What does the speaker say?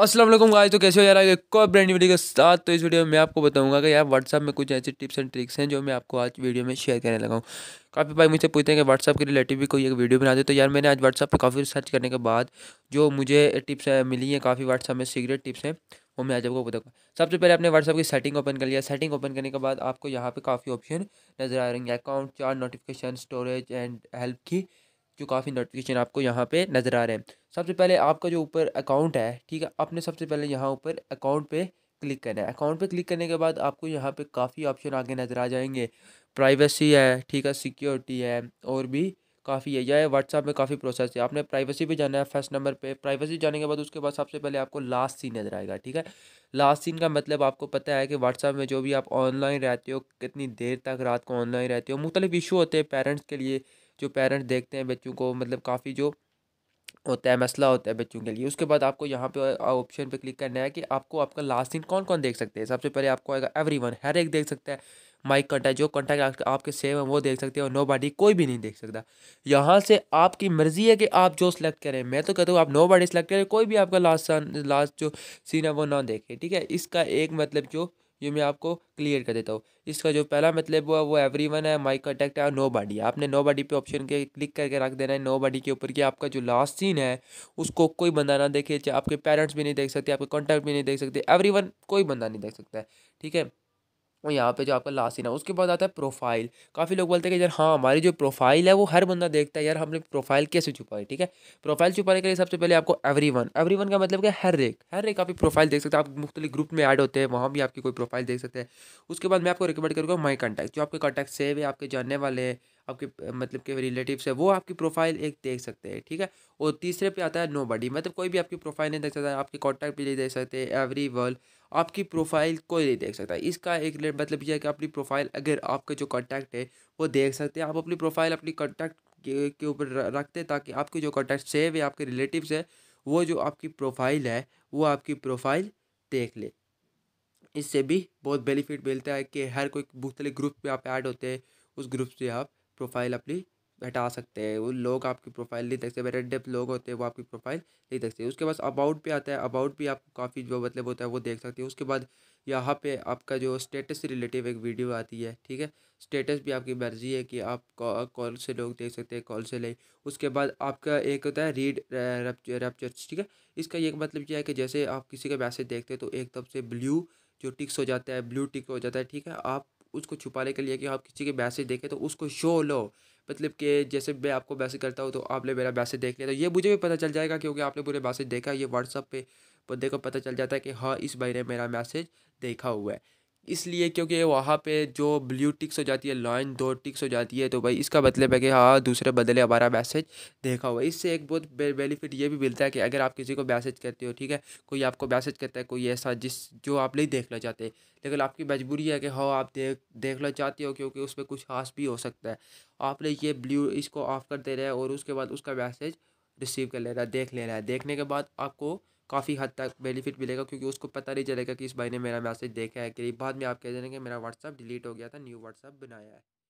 Aslam guys तो कैसे हो यार एक और ब्रांड वीडियो के साथ तो इस वीडियो में मैं आपको बताऊंगा कि यार व्हाट्सअप में कुछ ऐसी टिप्स एंड ट्रिक्स हैं जो मैं आपको आज वीडियो में शेयर करने लगा हूँ काफ़ी भाई मुझसे पूछते हैं कि व्हाट्सअप के रिलेटिव भी कोई एक वीडियो बना दे तो यार मैंने आज व्हाट्सअप पर काफ़ी रिसर्च करने के बाद जो मुझे टिप्स मिली हैं काफ़ी व्हाट्सअप में सीक्रेट टिप्स हैं वो मैं आज आपको बताऊँगा सबसे पहले आपने व्हाट्सअप की सेटिंग ओपन कर लिया सेटिंग ओपन करने के बाद आपको यहाँ पर काफ़ी ऑप्शन नज़र आ रही है account chat notification storage and help की जो काफ़ी नोटिफिकेशन आपको यहाँ पे नज़र आ रहे हैं सबसे पहले आपका जो ऊपर अकाउंट है ठीक है आपने सबसे पहले यहाँ ऊपर अकाउंट पे क्लिक करना है अकाउंट पे क्लिक करने के बाद आपको यहाँ पे काफ़ी ऑप्शन आगे नज़र आ जाएंगे प्राइवेसी है ठीक है सिक्योरिटी है और भी काफ़ी है यह व्हाट्सअप में काफ़ी प्रोसेस है आपने प्राइवेसी पे जाना है फर्स्ट नंबर पे प्राइवेसी जाने के बाद उसके बाद सबसे पहले आपको लास्ट सीन नज़र आएगा ठीक है लास्ट सीन का मतलब आपको पता है कि व्हाट्सअप में जो भी आप ऑनलाइन रहते हो कितनी देर तक रात को ऑनलाइन रहते हो मुख्तलिफ इशू होते हैं पेरेंट्स के लिए जो पेरेंट्स देखते हैं बच्चों को मतलब काफ़ी जो होता है मसला होता है बच्चों के लिए उसके बाद आपको यहाँ पे ऑप्शन पे क्लिक करना है कि आपको आपका लास्ट सीन कौन कौन देख सकते हैं सबसे पहले आपको आएगा एवरी वन हर एक देख सकता है माइक कॉन्टैक्ट जो कॉन्टैक्ट आपके सेव हैं वो देख सकते हैं और नो बॉडी कोई भी नहीं देख सकता यहाँ से आपकी मर्ज़ी है कि आप जो सिलेक्ट करें मैं तो कहता हूँ आप नो बॉडी सेलेक्ट करें कोई भी आपका लास्ट लास्ट जो सीन है वो ना देखें ठीक है इसका एक मतलब जो ये मैं आपको क्लियर कर देता हूँ इसका जो पहला मतलब हुआ वो एवरी वन है माई कॉन्टैक्ट है नो बॉडी आपने नो बॉडी पे ऑप्शन के क्लिक करके रख देना है नो बॉडी के ऊपर कि आपका जो लास्ट सीन है उसको कोई बंदा ना देखे चाहे आपके पेरेंट्स भी नहीं देख सकते आपके कॉन्टैक्ट भी नहीं देख सकते एवरी कोई बंदा नहीं देख सकता है ठीक है और यहाँ पे जो आपका लास्ट सीन है उसके बाद आता है प्रोफाइल काफ़ी लोग बोलते हैं कि यार हाँ हमारी जो प्रोफाइल है वो हर बंदा देखता है यार हमने प्रोफाइल कैसे छुपाई ठीक है प्रोफाइल छुपाने के लिए सबसे पहले आपको एवरी वन एवरी वन का मतलब क्या हर एक हर एक आपकी प्रोफाइल देख सकते हैं आप मुख्तलि ग्रुप में ऐड होते हैं वहाँ भी आपकी कोई प्रोफाइल देख सकते हैं उसके बाद मैं आपको रिकमेंड करूँगा माई कॉन्टैक्ट जो आपके कॉन्टैक्ट सेव है आपके जानने वाले हैं आपके मतलब के रिलेटिव्स है वो आपकी प्रोफाइल एक देख सकते हैं ठीक है और तीसरे पे आता है नो बडी मतलब कोई भी आपकी प्रोफाइल नहीं देख सकता आपके कॉन्टैक्ट भी नहीं देख सकते एवरी वर्ल्ड आपकी प्रोफाइल कोई नहीं देख सकता इसका एक मतलब यह है कि अपनी प्रोफाइल अगर आपके जो कॉन्टैक्ट है वो देख सकते हैं आप अपनी प्रोफाइल अपनी कॉन्टैक्ट के ऊपर रखते ताकि आपके जो कॉन्टैक्ट सेव है आपके रिलेटिव्स है वो जो आपकी प्रोफाइल है वो आपकी प्रोफाइल देख ले इससे भी बहुत बेनिफिट मिलता है कि हर कोई मुख्तलिफ ग्रुप में आप ऐड होते हैं उस ग्रुप से आप प्रोफाइल अपनी हटा सकते हैं वो लोग आपकी प्रोफाइल नहीं देख सकते वेरी डेप लोग होते हैं वो आपकी प्रोफाइल नहीं देख सकते उसके बाद अबाउट पे आता है अबाउट भी आपको काफ़ी जो मतलब होता है वो देख सकते हैं उसके बाद यहाँ पे आपका जो स्टेटस से रिलेटिव एक वीडियो आती है ठीक है स्टेटस भी आपकी मर्जी है कि आप कॉल से लोग देख सकते हैं कॉल से नहीं उसके बाद आपका एक होता है रीड रेपचर्स ठीक है इसका एक मतलब यह है कि जैसे आप किसी का मैसेज देखते हैं तो एकदम से ब्लू जो टिक्स हो जाता है ब्लू टिक हो जाता है ठीक है आप उसको छुपाने के लिए कि आप किसी के मैसेज देखें तो उसको शो लो मतलब कि जैसे मैं आपको मैसेज करता हूँ तो आपने मेरा मैसेज देख लिया तो ये मुझे भी पता चल जाएगा क्योंकि आपने पूरे मैसेज देखा ये व्हाट्सअप पर बंदे को पता चल जाता है कि हाँ इस महीने मेरा मैसेज देखा हुआ है इसलिए क्योंकि वहाँ पे जो ब्लू टिक्स हो जाती है लाइन दो टिक्स हो जाती है तो भाई इसका मतलब है कि हाँ दूसरे बदले हमारा मैसेज देखा हुआ इससे एक बहुत बेनिफिट ये भी मिलता है कि अगर आप किसी को मैसेज करते हो ठीक है कोई आपको मैसेज करता है कोई ऐसा जिस जो आप नहीं देखना चाहते लेकिन आपकी मजबूरी है कि हाँ आप देख देखना चाहते हो क्योंकि उस पर कुछ हास भी हो सकता है आपने ये ब्लू इसको ऑफ कर रहे हैं और उसके बाद उसका मैसेज रिसीव कर ले रहा है देख लेना है देखने के बाद आपको काफ़ी हद तक बेनिफिट मिलेगा क्योंकि उसको पता नहीं चलेगा कि इस भाई ने मेरा मैसेज देखा है करीब बाद में आप कह देंगे मेरा व्हाट्सअप डिलीट हो गया था न्यू व्हाट्सअप बनाया है